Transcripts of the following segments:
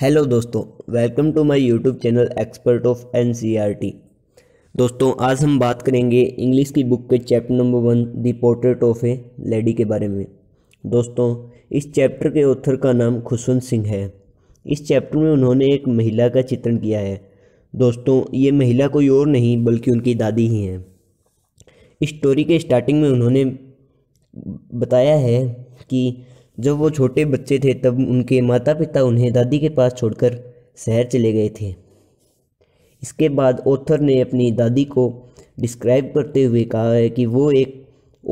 hello दोस्तों welcome to my YouTube channel expert of NCERT दोस्तों आज हम बात करेंगे इंग्लिश की बुक के chapter number one the portrait of a lady के बारे में दोस्तों इस चैप्टर के ऑथर का नाम खुशवंत सिंह है इस चैप्टर में उन्होंने एक महिला का चित्रण किया है दोस्तों ये महिला कोई और नहीं बल्कि उनकी दादी ही हैं स्टोरी के स्टार्टिंग में उन्होंने बताया है कि जब वो छोटे बच्चे थे तब उनके माता पिता उन्हें दादी के पास छोड़कर शहर चले गए थे इसके बाद ऑथर ने अपनी दादी को डिस्क्राइब करते हुए कहा है कि वो एक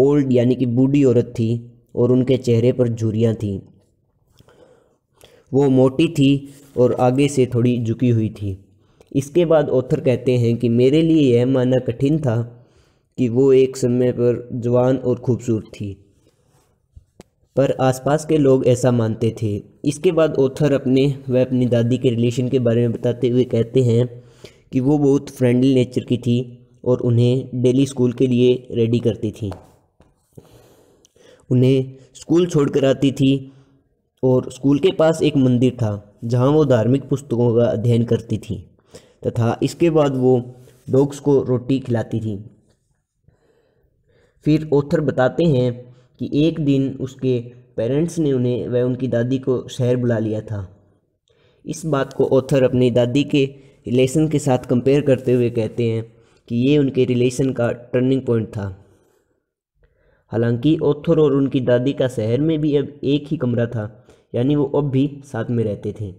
ओल्ड यानी कि बूढ़ी औरत थी और उनके चेहरे पर झुरियाँ थीं वो मोटी थी और आगे से थोड़ी झुकी हुई थी इसके बाद ऑथर कहते हैं कि मेरे लिए यह मानना कठिन था कि वो एक समय पर जवान और खूबसूरत थी पर आसपास के लोग ऐसा मानते थे इसके बाद ऑथर अपने व अपनी दादी के रिलेशन के बारे में बताते हुए कहते हैं कि वो बहुत फ्रेंडली नेचर की थी और उन्हें डेली स्कूल के लिए रेडी करती थी उन्हें स्कूल छोड़कर आती थी और स्कूल के पास एक मंदिर था जहां वो धार्मिक पुस्तकों का अध्ययन करती थी तथा इसके बाद वो डॉग्स को रोटी खिलाती थी फिर ऑथर बताते हैं कि एक दिन उसके पेरेंट्स ने उन्हें वह उनकी दादी को शहर बुला लिया था इस बात को ऑथर अपनी दादी के रिलेशन के साथ कंपेयर करते हुए कहते हैं कि ये उनके रिलेशन का टर्निंग पॉइंट था हालांकि ऑथर और उनकी दादी का शहर में भी अब एक ही कमरा था यानी वो अब भी साथ में रहते थे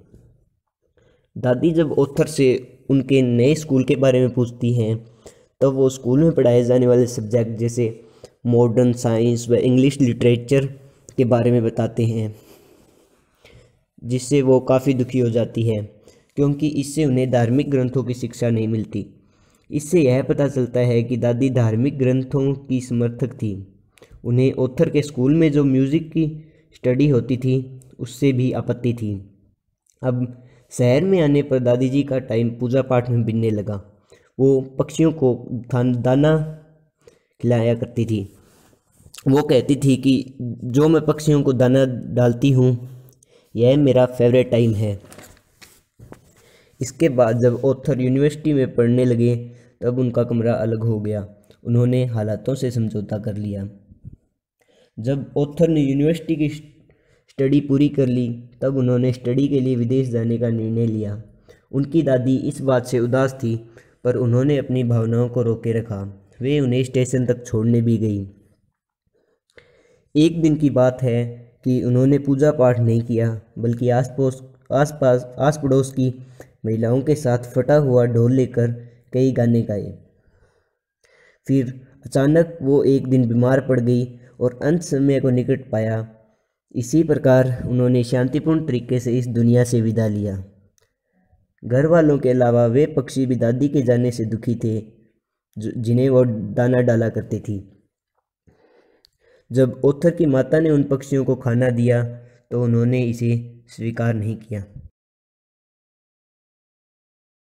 दादी जब ऑथर से उनके नए स्कूल के बारे में पूछती हैं तब तो वो स्कूल में पढ़ाए जाने वाले सब्जेक्ट जैसे मॉडर्न साइंस व इंग्लिश लिटरेचर के बारे में बताते हैं जिससे वो काफ़ी दुखी हो जाती है क्योंकि इससे उन्हें धार्मिक ग्रंथों की शिक्षा नहीं मिलती इससे यह पता चलता है कि दादी धार्मिक ग्रंथों की समर्थक थी उन्हें ओथर के स्कूल में जो म्यूज़िक की स्टडी होती थी उससे भी आपत्ति थी अब शहर में आने पर दादी जी का टाइम पूजा पाठ में बिनने लगा वो पक्षियों को दाना खिलाया करती थी वो कहती थी कि जो मैं पक्षियों को दाना डालती हूँ यह मेरा फेवरेट टाइम है इसके बाद जब ऑथर यूनिवर्सिटी में पढ़ने लगे तब उनका कमरा अलग हो गया उन्होंने हालातों से समझौता कर लिया जब ऑथर ने यूनिवर्सिटी की स्टडी पूरी कर ली तब उन्होंने स्टडी के लिए विदेश जाने का निर्णय लिया उनकी दादी इस बात से उदास थी पर उन्होंने अपनी भावनाओं को रोके रखा वे उन्हें स्टेशन तक छोड़ने भी गई एक दिन की बात है कि उन्होंने पूजा पाठ नहीं किया बल्कि आस पड़ोस आस पास आस पड़ोस की महिलाओं के साथ फटा हुआ ढोल लेकर कई गाने गाए फिर अचानक वो एक दिन बीमार पड़ गई और अंत समय को निकट पाया इसी प्रकार उन्होंने शांतिपूर्ण तरीके से इस दुनिया से विदा लिया घर वालों के अलावा वे पक्षी भी दादी के जाने से दुखी थे जिन्हें वह दाना डाला करती थी जब ओथर की माता ने उन पक्षियों को खाना दिया तो उन्होंने इसे स्वीकार नहीं किया